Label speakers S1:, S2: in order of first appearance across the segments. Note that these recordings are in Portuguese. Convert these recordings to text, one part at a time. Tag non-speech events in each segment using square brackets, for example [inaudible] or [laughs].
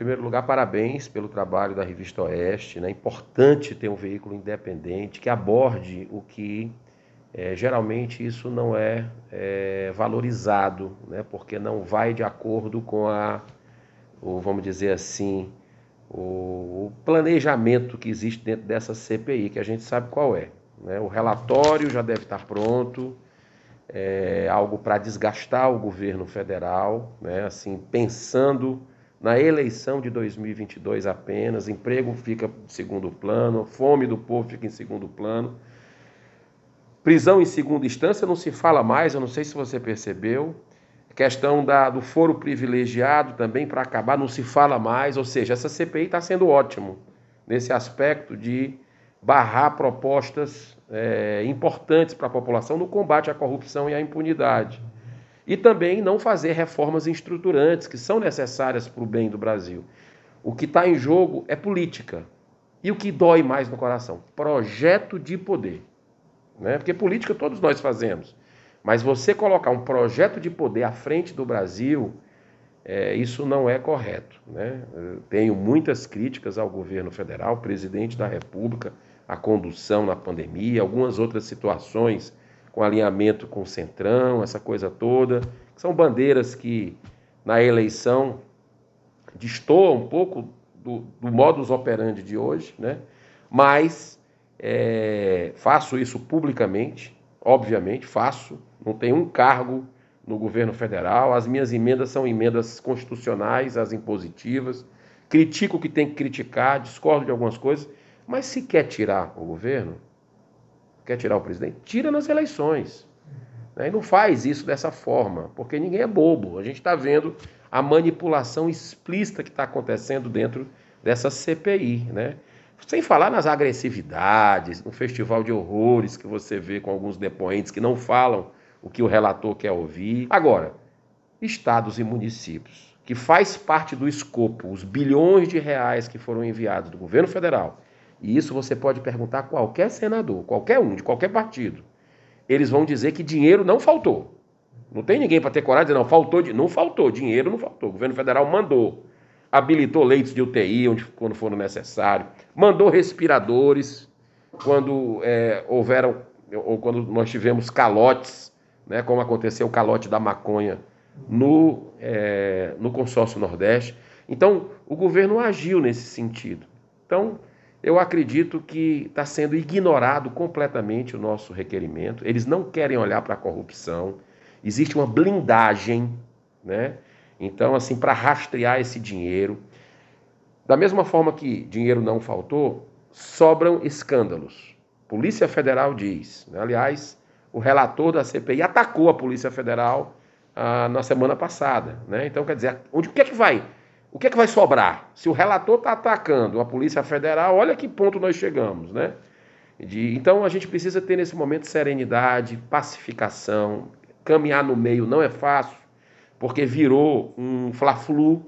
S1: primeiro lugar, parabéns pelo trabalho da Revista Oeste. É né? importante ter um veículo independente que aborde o que é, geralmente isso não é, é, valorizado, né? porque não vai de acordo com a, ou vamos dizer assim, o, o planejamento que existe dentro dessa CPI, que a gente sabe qual é. Né? O relatório já deve estar pronto. É algo para desgastar o governo federal, né? assim pensando na eleição de 2022 apenas, emprego fica em segundo plano, fome do povo fica em segundo plano. Prisão em segunda instância não se fala mais, eu não sei se você percebeu. questão da, do foro privilegiado também para acabar não se fala mais, ou seja, essa CPI está sendo ótimo nesse aspecto de barrar propostas é, importantes para a população no combate à corrupção e à impunidade e também não fazer reformas estruturantes que são necessárias para o bem do Brasil. O que está em jogo é política. E o que dói mais no coração? Projeto de poder. Né? Porque política todos nós fazemos. Mas você colocar um projeto de poder à frente do Brasil, é, isso não é correto. Né? tenho muitas críticas ao governo federal, presidente da República, a condução na pandemia, algumas outras situações com alinhamento com o Centrão, essa coisa toda. São bandeiras que na eleição destoam um pouco do, do modus operandi de hoje, né? mas é, faço isso publicamente, obviamente, faço, não tenho um cargo no governo federal, as minhas emendas são emendas constitucionais, as impositivas, critico o que tem que criticar, discordo de algumas coisas, mas se quer tirar o governo, Quer tirar o presidente? Tira nas eleições. Né? E não faz isso dessa forma, porque ninguém é bobo. A gente está vendo a manipulação explícita que está acontecendo dentro dessa CPI, né? Sem falar nas agressividades, no festival de horrores que você vê com alguns depoentes que não falam o que o relator quer ouvir. Agora, estados e municípios, que faz parte do escopo, os bilhões de reais que foram enviados do governo federal e isso você pode perguntar a qualquer senador, qualquer um, de qualquer partido. Eles vão dizer que dinheiro não faltou. Não tem ninguém para ter coragem de dizer, não, faltou, não faltou, dinheiro não faltou. O governo federal mandou, habilitou leitos de UTI onde, quando foram necessário, mandou respiradores quando é, houveram, ou quando nós tivemos calotes, né, como aconteceu o calote da maconha no, é, no consórcio Nordeste. Então, o governo agiu nesse sentido. Então, eu acredito que está sendo ignorado completamente o nosso requerimento. Eles não querem olhar para a corrupção. Existe uma blindagem, né? Então, assim, para rastrear esse dinheiro. Da mesma forma que dinheiro não faltou, sobram escândalos. Polícia Federal diz. Né? Aliás, o relator da CPI atacou a Polícia Federal ah, na semana passada. Né? Então, quer dizer, onde, o que é que vai? o que é que vai sobrar? Se o relator está atacando a Polícia Federal, olha que ponto nós chegamos, né? De, então a gente precisa ter nesse momento serenidade, pacificação, caminhar no meio não é fácil, porque virou um fla-flu.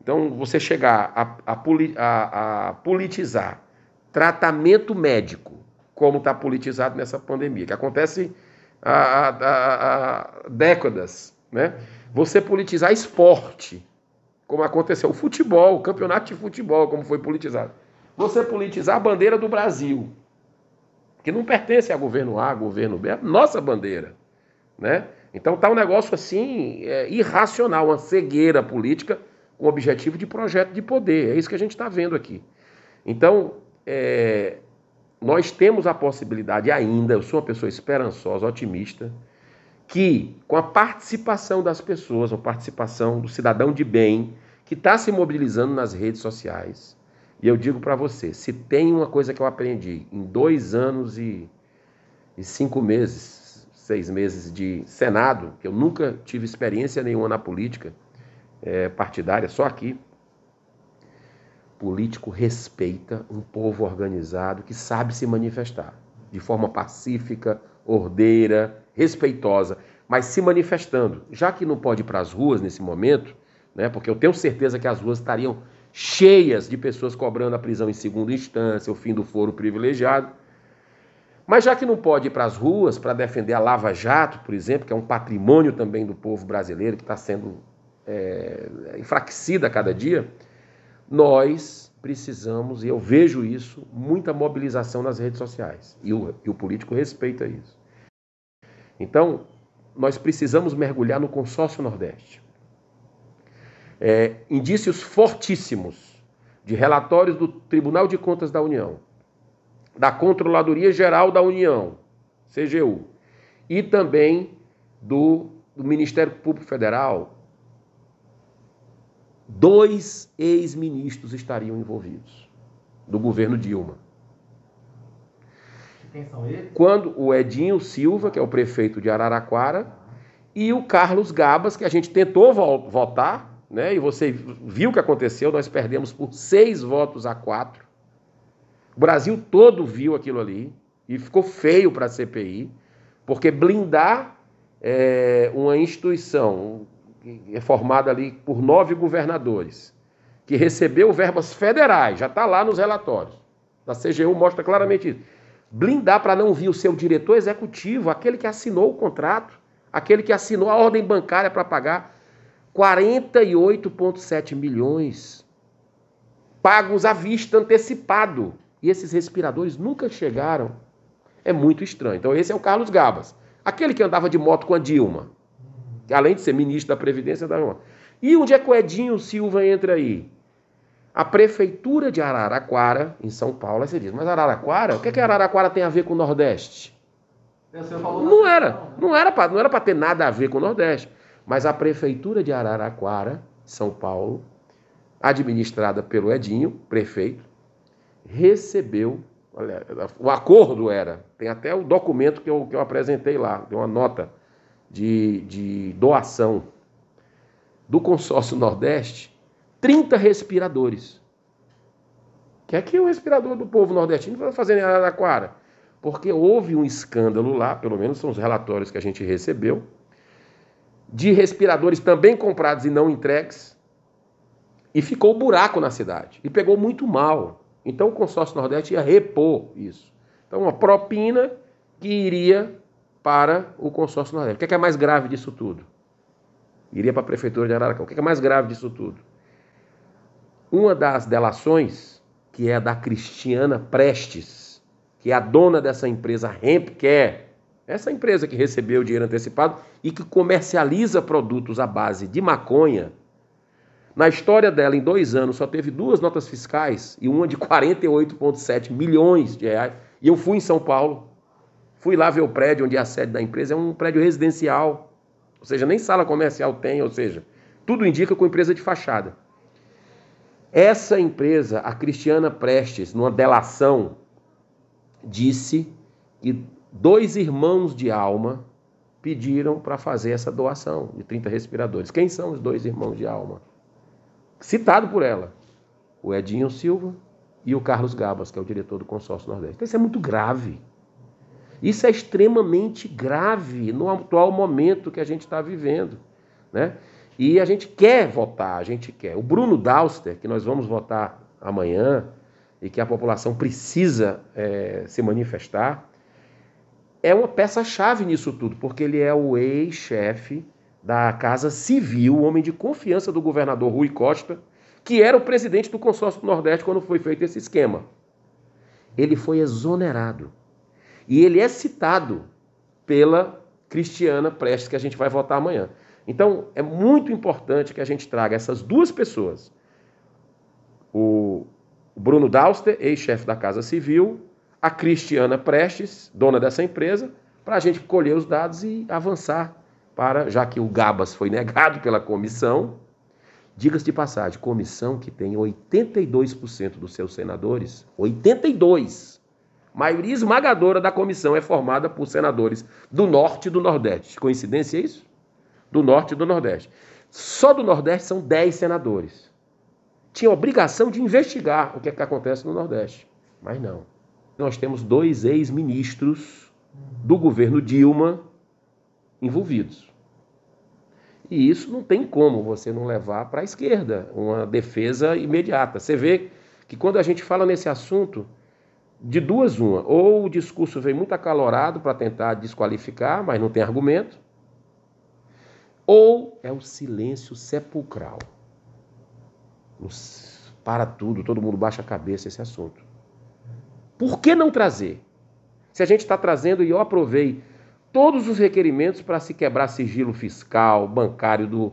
S1: Então você chegar a, a, a, a politizar tratamento médico, como está politizado nessa pandemia, que acontece há, há, há décadas, né? Você politizar esporte como aconteceu. O futebol, o campeonato de futebol, como foi politizado. Você politizar a bandeira do Brasil, que não pertence a governo A, governo B, é a nossa bandeira. Né? Então tá um negócio assim é, irracional, uma cegueira política com objetivo de projeto de poder. É isso que a gente está vendo aqui. Então, é, nós temos a possibilidade ainda, eu sou uma pessoa esperançosa, otimista, que com a participação das pessoas, a participação do cidadão de bem, que está se mobilizando nas redes sociais. E eu digo para você: se tem uma coisa que eu aprendi em dois anos e, e cinco meses, seis meses de Senado, que eu nunca tive experiência nenhuma na política é, partidária, só aqui. Político respeita um povo organizado que sabe se manifestar de forma pacífica, ordeira, respeitosa, mas se manifestando. Já que não pode ir para as ruas nesse momento, né? Porque eu tenho certeza que as ruas estariam cheias de pessoas cobrando a prisão em segunda instância, o fim do foro privilegiado. Mas já que não pode ir para as ruas para defender a Lava Jato, por exemplo, que é um patrimônio também do povo brasileiro que está sendo é, enfraquecida a cada dia, nós precisamos, e eu vejo isso, muita mobilização nas redes sociais. E o, e o político respeita isso. Então, nós precisamos mergulhar no consórcio Nordeste é, indícios fortíssimos de relatórios do Tribunal de Contas da União, da Controladoria Geral da União, CGU, e também do, do Ministério Público Federal, dois ex-ministros estariam envolvidos do governo Dilma. Quem são eles? Quando o Edinho Silva, que é o prefeito de Araraquara, e o Carlos Gabas, que a gente tentou votar né? E você viu o que aconteceu, nós perdemos por seis votos a quatro. O Brasil todo viu aquilo ali e ficou feio para a CPI, porque blindar é, uma instituição é formada ali por nove governadores que recebeu verbas federais, já está lá nos relatórios. A CGU mostra claramente isso. Blindar para não vir o seu diretor executivo, aquele que assinou o contrato, aquele que assinou a ordem bancária para pagar 48,7 milhões pagos à vista antecipado. E esses respiradores nunca chegaram. É muito estranho. Então, esse é o Carlos Gabas, aquele que andava de moto com a Dilma, além de ser ministro da Previdência da Dilma. E onde é que o Edinho Silva entra aí? A prefeitura de Araraquara, em São Paulo, aí você diz, mas Araraquara? O que é que Araraquara tem a ver com o Nordeste? Não era, né? não era para ter nada a ver com o Nordeste. Mas a prefeitura de Araraquara, São Paulo, administrada pelo Edinho, prefeito, recebeu. Olha, o acordo era, tem até o documento que eu, que eu apresentei lá, tem uma nota de, de doação do consórcio Nordeste, 30 respiradores. Que é que o respirador do povo nordestino vai fazer em Araraquara? Porque houve um escândalo lá, pelo menos são os relatórios que a gente recebeu, de respiradores também comprados e não entregues. E ficou um buraco na cidade. E pegou muito mal. Então o consórcio Nordeste ia repor isso. Então uma propina que iria para o consórcio Nordeste. O que é, que é mais grave disso tudo? Iria para a prefeitura de Araracá. O que é, que é mais grave disso tudo? Uma das delações, que é a da Cristiana Prestes, que é a dona dessa empresa Hempcare, essa empresa que recebeu o dinheiro antecipado e que comercializa produtos à base de maconha, na história dela, em dois anos, só teve duas notas fiscais e uma de 48,7 [laughs] milhões de reais. E eu fui em São Paulo, fui lá ver o prédio onde é a sede da empresa, é um prédio residencial, ou seja, nem sala comercial tem, ou seja, tudo indica com empresa de fachada. Essa empresa, a Cristiana Prestes, numa delação, disse que dois irmãos de alma pediram para fazer essa doação de 30 respiradores. Quem são os dois irmãos de alma? Citado por ela, o Edinho Silva e o Carlos Gabas, que é o diretor do consórcio Nordeste. Então, isso é muito grave. Isso é extremamente grave no atual momento que a gente está vivendo, né? E a gente quer votar, a gente quer. O Bruno Dauster, que nós vamos votar amanhã e que a população precisa é, se manifestar, é uma peça-chave nisso tudo, porque ele é o ex-chefe da Casa Civil, o homem de confiança do governador Rui Costa, que era o presidente do consórcio do Nordeste quando foi feito esse esquema. Ele foi exonerado. E ele é citado pela Cristiana Prestes, que a gente vai votar amanhã. Então, é muito importante que a gente traga essas duas pessoas. O Bruno Dauster, ex-chefe da Casa Civil, a Cristiana Prestes, dona dessa empresa, para a gente colher os dados e avançar para, já que o Gabas foi negado pela comissão, diga-se de passagem, comissão que tem 82% dos seus senadores, 82. Maioria esmagadora da comissão é formada por senadores do norte e do nordeste. Coincidência é isso? Do norte e do nordeste. Só do nordeste são 10 senadores. Tinha obrigação de investigar o que, é que acontece no nordeste, mas não nós temos dois ex-ministros do governo Dilma envolvidos. E isso não tem como você não levar para a esquerda uma defesa imediata. Você vê que quando a gente fala nesse assunto, de duas uma, ou o discurso vem muito acalorado para tentar desqualificar, mas não tem argumento, ou é o silêncio sepulcral. Para tudo, todo mundo baixa a cabeça esse assunto. Por que não trazer? Se a gente está trazendo, e eu aprovei todos os requerimentos para se quebrar sigilo fiscal, bancário, do,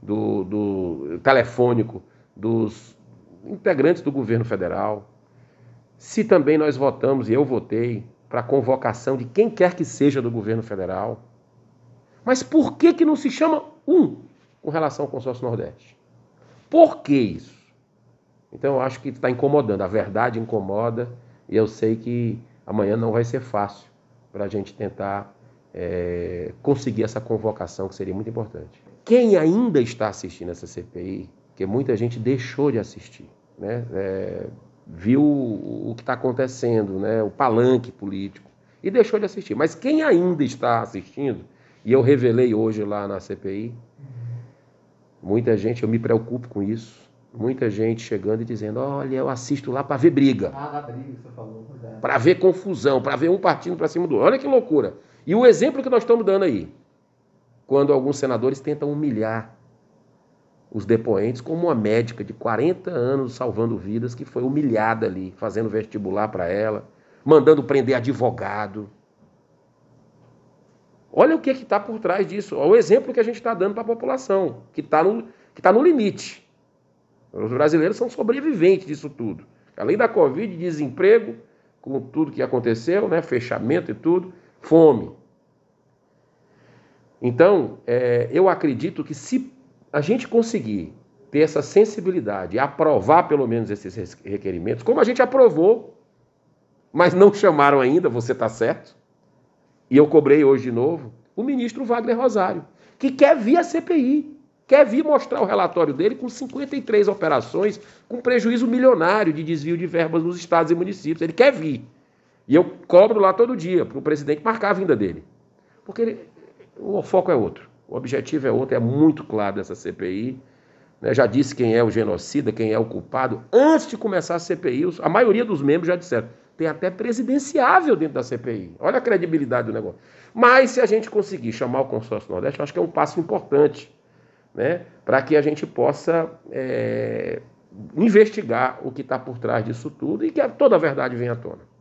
S1: do, do telefônico dos integrantes do governo federal. Se também nós votamos, e eu votei, para a convocação de quem quer que seja do governo federal. Mas por que, que não se chama um com relação ao consórcio Nordeste? Por que isso? Então eu acho que está incomodando, a verdade incomoda e eu sei que amanhã não vai ser fácil para a gente tentar é, conseguir essa convocação, que seria muito importante. Quem ainda está assistindo essa CPI, que muita gente deixou de assistir, né? É, viu o que está acontecendo, né? o palanque político, e deixou de assistir. Mas quem ainda está assistindo, e eu revelei hoje lá na CPI, muita gente, eu me preocupo com isso, muita gente chegando e dizendo: Olha, eu assisto lá para ver briga. Ah, briga, você falou. Para é. ver confusão, para ver um partindo para cima do outro. Olha que loucura. E o exemplo que nós estamos dando aí, quando alguns senadores tentam humilhar os depoentes, como uma médica de 40 anos salvando vidas que foi humilhada ali, fazendo vestibular para ela, mandando prender advogado. Olha o que está por trás disso. Olha o exemplo que a gente está dando para a população, que está no, que tá no limite. Os brasileiros são sobreviventes disso tudo. Além da Covid, desemprego, com tudo que aconteceu, né, fechamento e tudo, fome. Então, é, eu acredito que se a gente conseguir ter essa sensibilidade, aprovar pelo menos esses requerimentos, como a gente aprovou, mas não chamaram ainda, você está certo, e eu cobrei hoje de novo, o ministro Wagner Rosário, que quer vir a CPI quer vir mostrar o relatório dele com 53 operações, com prejuízo milionário de desvio de verbas nos estados e municípios. Ele quer vir. E eu cobro lá todo dia para o presidente marcar a vinda dele. Porque ele, o foco é outro, o objetivo é outro, é muito claro dessa CPI. Né? Já disse quem é o genocida, quem é o culpado. Antes de começar a CPI, a maioria dos membros já disseram. Tem até presidenciável dentro da CPI. Olha a credibilidade do negócio. Mas se a gente conseguir chamar o consórcio Nordeste, acho que é um passo importante né, para que a gente possa é, investigar o que está por trás disso tudo e que toda a verdade venha à tona.